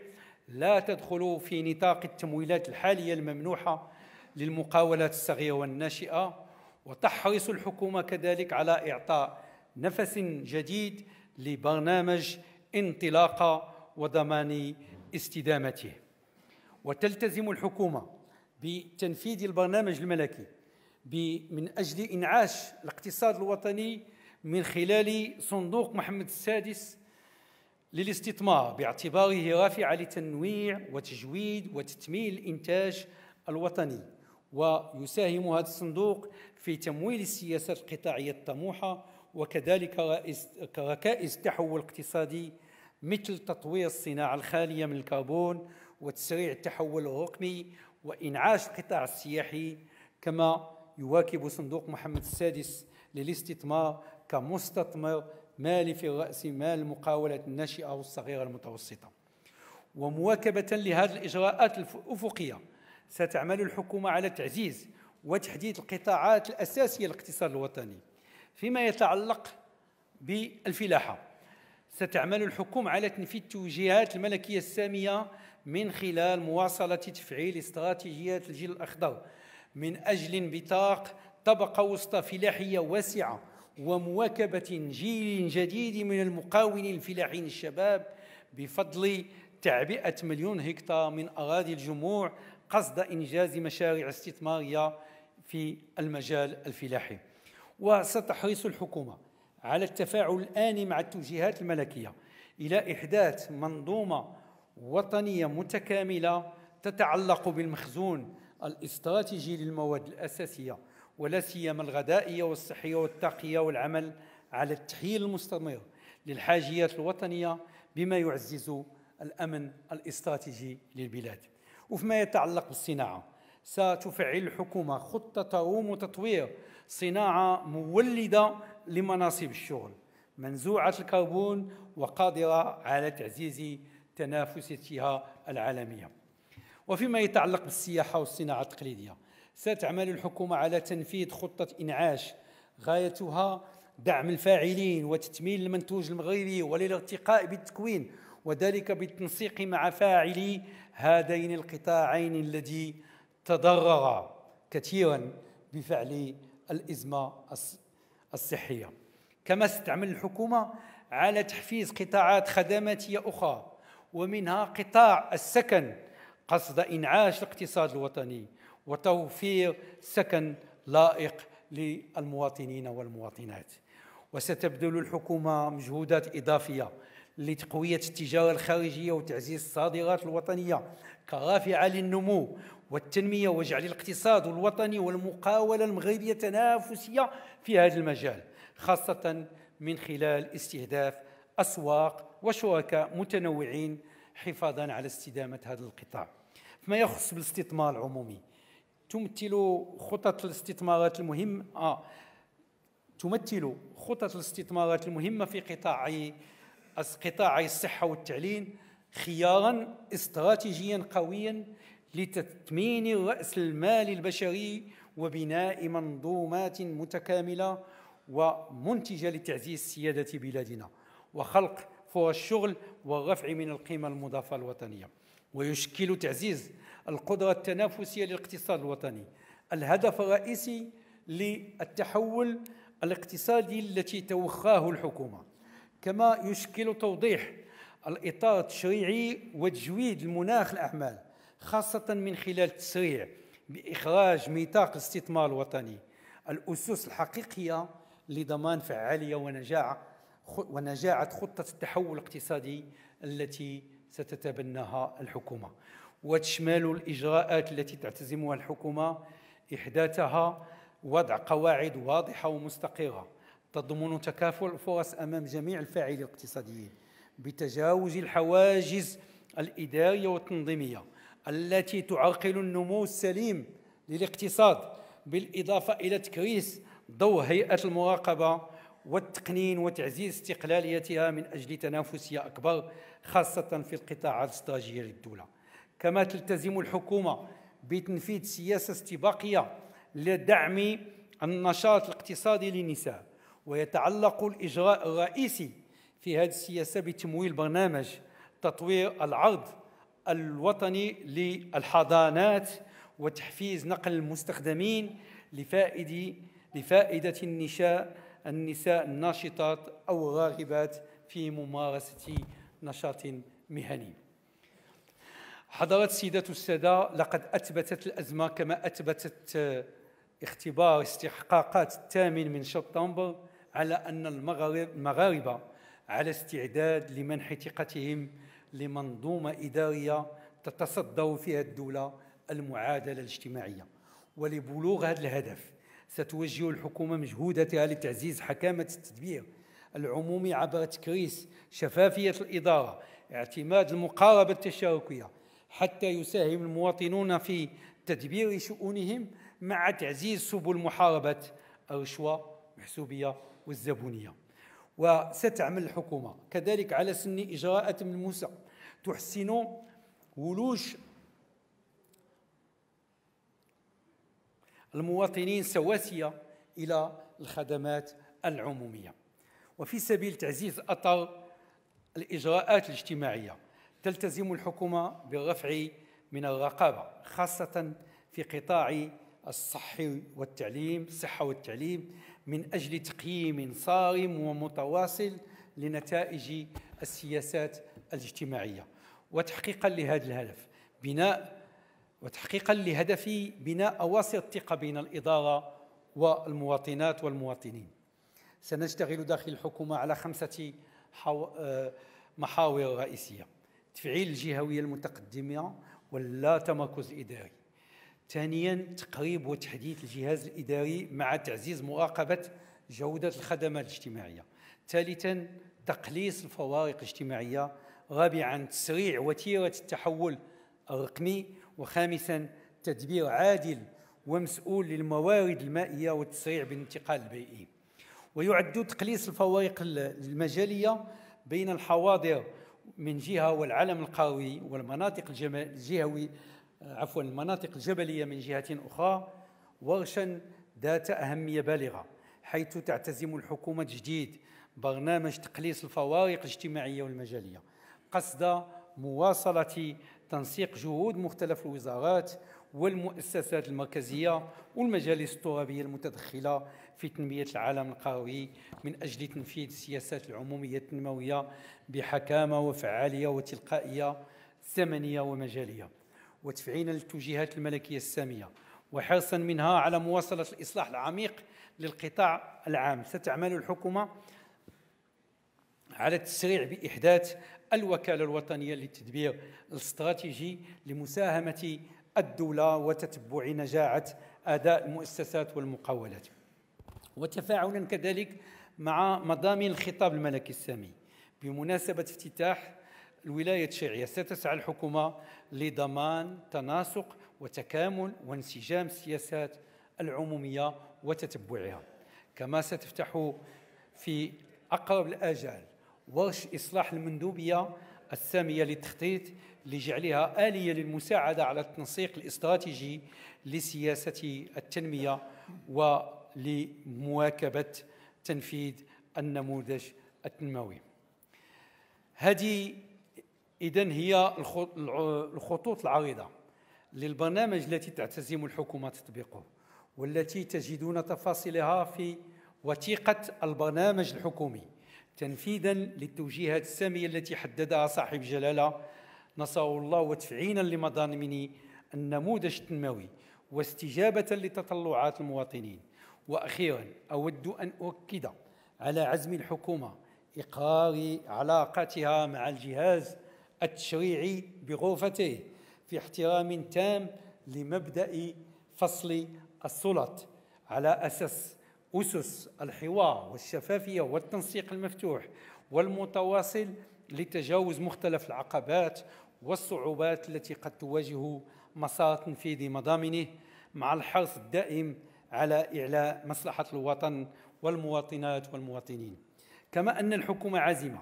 لا تدخل في نطاق التمويلات الحالية الممنوحة للمقاولات الصغيرة والناشئة وتحرص الحكومة كذلك على إعطاء نفس جديد لبرنامج انطلاقة وضمان استدامته وتلتزم الحكومة بتنفيذ البرنامج الملكي من أجل إنعاش الاقتصاد الوطني من خلال صندوق محمد السادس للاستثمار باعتباره رافعة لتنويع وتجويد وتتميل الإنتاج الوطني ويساهم هذا الصندوق في تمويل السياسات القطاعية الطموحة وكذلك ركائز التحول الاقتصادي مثل تطوير الصناعة الخالية من الكربون وتسريع التحول الرقمي وإنعاش القطاع السياحي كما يواكب صندوق محمد السادس للاستثمار كمستثمر مالي في رأس مال المقاولة الناشئة والصغيرة المتوسطة ومواكبة لهذه الإجراءات الأفقية ستعمل الحكومة على تعزيز وتحديد القطاعات الأساسية للاقتصاد الوطني فيما يتعلق بالفلاحة ستعمل الحكومة على تنفيذ التوجيهات الملكية السامية من خلال مواصلة تفعيل استراتيجيات الجيل الأخضر من أجل انبطاق طبقة وسطى فلاحية واسعة ومواكبة جيل جديد من المقاولين الفلاحين الشباب بفضل تعبئة مليون هكتار من أراضي الجموع قصد إنجاز مشاريع استثمارية في المجال الفلاحي وستحرص الحكومة على التفاعل الآن مع التوجيهات الملكية إلى إحداث منظومة وطنية متكاملة تتعلق بالمخزون الاستراتيجي للمواد الأساسية ولا سيما الغذائية والصحية والتقية والعمل على التحيل المستمر للحاجيات الوطنية بما يعزز الأمن الاستراتيجي للبلاد وفيما يتعلق بالصناعة ستفعل الحكومة خطة تروم وتطوير صناعة مولدة لمناصب الشغل منزوعة الكربون وقادرة على تعزيز تنافسيتها العالمية وفيما يتعلق بالسياحة والصناعة التقليدية ستعمل الحكومة على تنفيذ خطة إنعاش غايتها دعم الفاعلين وتتميل المنتوج المغربي وللارتقاء بالتكوين وذلك بالتنسيق مع فاعلي هذين القطاعين الذي تضرر كثيرا بفعل الازمه الصحيه كما ستعمل الحكومه على تحفيز قطاعات خدماتيه اخرى ومنها قطاع السكن قصد انعاش الاقتصاد الوطني وتوفير سكن لائق للمواطنين والمواطنات وستبذل الحكومة مجهودات إضافية لتقوية التجارة الخارجية وتعزيز الصادرات الوطنية كرافعة للنمو والتنمية وجعل الاقتصاد الوطني والمقاولة المغربية تنافسية في هذا المجال خاصة من خلال استهداف أسواق وشركاء متنوعين حفاظا على استدامة هذا القطاع فيما يخص بالاستثمار العمومي تمثل خطط الاستثمارات المهمة آه. تمثل خطط الاستثمارات المهمة في قطاع قطاعي الصحة والتعليم خيارا استراتيجيا قويا لتثمين رأس المال البشري وبناء منظومات متكاملة ومنتجة لتعزيز سيادة بلادنا وخلق فرص الشغل والرفع من القيمة المضافة الوطنية ويشكل تعزيز القدرة التنافسية للاقتصاد الوطني الهدف الرئيسي للتحول الاقتصادي التي توخاه الحكومة كما يشكل توضيح الإطار التشريعي وتجويد المناخ الأعمال خاصة من خلال التسريع بإخراج ميثاق الاستثمار الوطني الأسس الحقيقية لضمان فعالية ونجاعة ونجاعة خطة التحول الاقتصادي التي ستتبناها الحكومة وتشمل الإجراءات التي تعتزمها الحكومة إحداثها وضع قواعد واضحة ومستقرة تضمن تكافؤ الفرص أمام جميع الفاعلين الاقتصاديين بتجاوز الحواجز الإدارية والتنظيمية التي تعرقل النمو السليم للاقتصاد بالإضافة إلى تكريس ضوء هيئة المراقبة والتقنين وتعزيز استقلاليتها من أجل تنافسية أكبر خاصة في القطاعات الاستراتيجية للدولة كما تلتزم الحكومة بتنفيذ سياسة استباقية لدعم النشاط الاقتصادي للنساء ويتعلق الإجراء الرئيسي في هذه السياسة بتمويل برنامج تطوير العرض الوطني للحضانات وتحفيز نقل المستخدمين لفائدة لفائدة النساء النساء الناشطات أو الراغبات في ممارسة نشاط مهني حضرات سيدة السادة لقد أثبتت الأزمة كما أثبتت آه، اختبار استحقاقات الثامن من شطنبر على أن المغرب المغاربة على استعداد لمنح ثقتهم لمنظومة إدارية تتصدر فيها الدولة المعادلة الاجتماعية ولبلوغ هذا الهدف ستوجه الحكومة مجهوداتها لتعزيز حكامة التدبير العمومي عبر تكريس شفافية الإدارة اعتماد المقاربة التشاركية حتى يساهم المواطنون في تدبير شؤونهم مع تعزيز سبل محاربة الرشوة المحسوبية والزبونية وستعمل الحكومة كذلك على سن إجراءات ملموسة تحسن ولوج المواطنين سواسية إلى الخدمات العمومية وفي سبيل تعزيز أثر الإجراءات الاجتماعية تلتزم الحكومة بالرفع من الرقابة خاصة في قطاع الصحه والتعليم الصحة والتعليم من أجل تقييم صارم ومتواصل لنتائج السياسات الاجتماعية وتحقيقا لهذا الهدف بناء وتحقيقا لهدف بناء أواصر الثقة بين الإدارة والمواطنات والمواطنين سنشتغل داخل الحكومة على خمسة آه، محاور رئيسية تفعيل الجهويه المتقدمه ولا تمركز اداري ثانيا تقريب وتحديث الجهاز الاداري مع تعزيز مراقبه جوده الخدمات الاجتماعيه ثالثا تقليص الفوارق الاجتماعيه رابعا تسريع وتيره التحول الرقمي وخامسا تدبير عادل ومسؤول للموارد المائيه والتسريع بالانتقال البيئي ويعد تقليص الفوارق المجاليه بين الحواضر من جهه والعلم القوي والمناطق الجهوي آه، عفوا المناطق الجبليه من جهه اخرى ورشا ذات اهميه بالغه حيث تعتزم الحكومه الجديد برنامج تقليص الفوارق الاجتماعيه والمجاليه قصد مواصله تنسيق جهود مختلف الوزارات والمؤسسات المركزيه والمجالس الترابيه المتدخله في تنمية العالم القهوي من أجل تنفيذ السياسات العمومية التنموية بحكامة وفعالية وتلقائية زمنية ومجالية وتفعيلا للتوجيهات الملكية السامية وحرصا منها على مواصلة الإصلاح العميق للقطاع العام ستعمل الحكومة على التسريع بإحداث الوكالة الوطنية للتدبير الاستراتيجي لمساهمة الدولة وتتبع نجاعة أداء المؤسسات والمقاولات وتفاعلا كذلك مع مضامين الخطاب الملكي السامي بمناسبة افتتاح الولاية الشيعية ستسعى الحكومة لضمان تناسق وتكامل وانسجام السياسات العمومية وتتبعها كما ستفتح في أقرب الآجال ورش إصلاح المندوبية السامية للتخطيط لجعلها آلية للمساعدة على التنسيق الاستراتيجي لسياسة التنمية و لمواكبة تنفيذ النموذج التنموي هذه إذا هي الخطوط العريضة للبرنامج التي تعتزم الحكومة تطبيقه والتي تجدون تفاصيلها في وثيقة البرنامج الحكومي تنفيذا للتوجيهات السامية التي حددها صاحب جلالة نصره الله وتفعينا لمضامن النموذج التنموي واستجابة لتطلعات المواطنين واخيرا اود ان اؤكد على عزم الحكومه اقرار علاقتها مع الجهاز التشريعي بغرفته في احترام تام لمبدا فصل السلط على اساس اسس الحوار والشفافيه والتنسيق المفتوح والمتواصل لتجاوز مختلف العقبات والصعوبات التي قد تواجه مسار تنفيذ مضامنه مع الحرص الدائم على إعلاء مصلحة الوطن والمواطنات والمواطنين كما أن الحكومة عازمة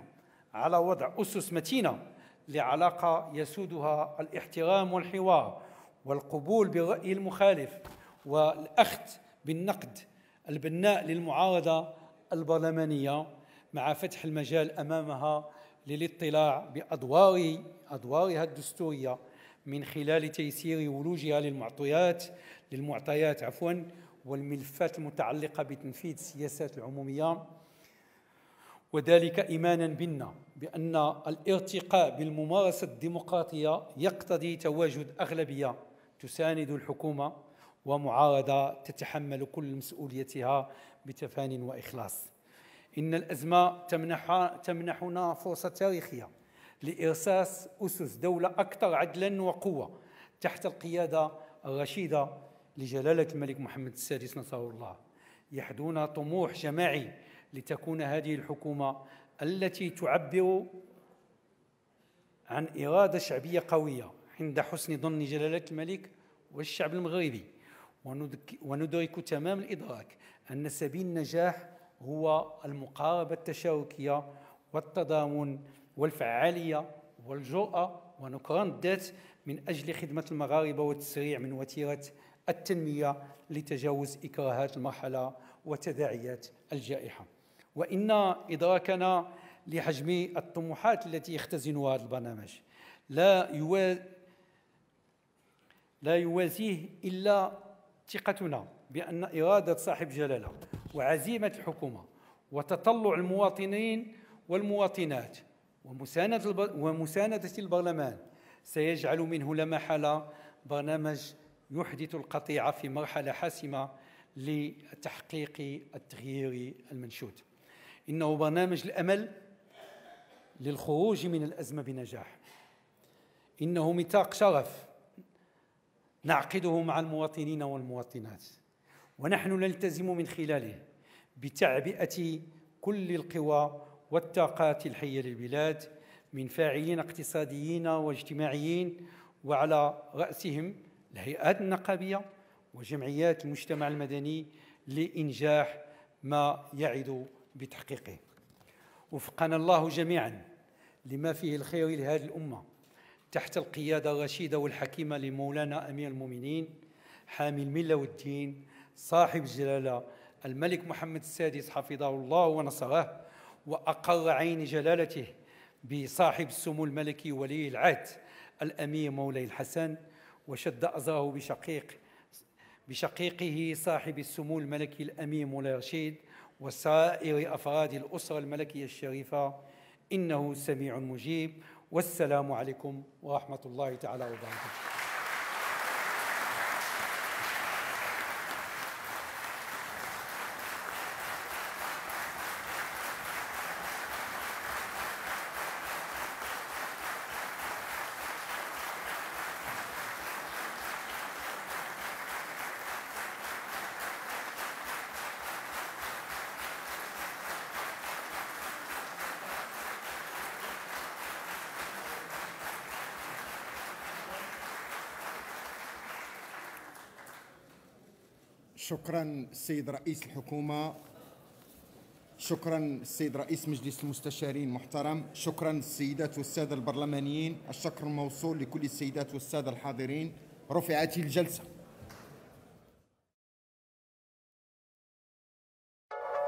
على وضع أسس متينة لعلاقة يسودها الاحترام والحوار والقبول بالرأي المخالف والأخذ بالنقد البناء للمعارضة البرلمانية مع فتح المجال أمامها للاطلاع بأدوار أدوارها الدستورية من خلال تيسير ولوجها للمعطيات للمعطيات عفوا والملفات المتعلقة بتنفيذ السياسات العمومية وذلك إيمانا بنا بأن الارتقاء بالممارسة الديمقراطية يقتضي تواجد أغلبية تساند الحكومة ومعارضة تتحمل كل مسؤوليتها بتفان وإخلاص إن الأزمة تمنح تمنحنا فرصة تاريخية لإرساس أسس دولة أكثر عدلا وقوة تحت القيادة الرشيدة لجلالة الملك محمد السادس نصره الله يحدون طموح جماعي لتكون هذه الحكومة التي تعبر عن إرادة شعبية قوية عند حسن ظن جلالة الملك والشعب المغربي وندرك تمام الإدراك أن سبيل النجاح هو المقاربة التشاركية والتضامن والفعالية والجرأة ونكران الذات من أجل خدمة المغاربة والتسريع من وتيرة التنميه لتجاوز اكراهات المرحله وتداعيات الجائحه. وان ادراكنا لحجم الطموحات التي يختزنها هذا البرنامج لا لا يوازيه الا ثقتنا بان اراده صاحب جلاله وعزيمه الحكومه وتطلع المواطنين والمواطنات ومساندة البرلمان سيجعل منه لا محالة برنامج يحدث القطيعه في مرحله حاسمه لتحقيق التغيير المنشود انه برنامج الامل للخروج من الازمه بنجاح انه ميثاق شرف نعقده مع المواطنين والمواطنات ونحن نلتزم من خلاله بتعبئه كل القوى والطاقات الحيه للبلاد من فاعلين اقتصاديين واجتماعيين وعلى راسهم الهيئات النقابية وجمعيات المجتمع المدني لإنجاح ما يعد بتحقيقه وفقنا الله جميعا لما فيه الخير لهذه الأمة تحت القيادة الرشيدة والحكيمة لمولانا أمير المؤمنين حامي الملة والدين صاحب الجلالة الملك محمد السادس حفظه الله ونصره وأقر عين جلالته بصاحب السمو الملكي ولي العهد الأمير مولاي الحسن وشد أزاه بشقيق بشقيقه صاحب السمو الملكي الأمير مولاي رشيد وسائر أفراد الأسرة الملكية الشريفة إنه سميع مجيب والسلام عليكم ورحمة الله تعالى وبركاته شكرا السيد رئيس الحكومة شكرا السيد رئيس مجلس المستشارين المحترم شكرا السيدات والسادة البرلمانيين الشكر موصول لكل السيدات والسادة الحاضرين رفعت الجلسة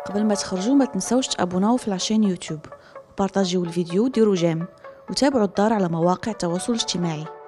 قبل ما تخرجوا ما تنسوش تابوناو في لاشين يوتيوب وبارطاجيو الفيديو وديروا جيم وتابعوا الدار على مواقع التواصل الاجتماعي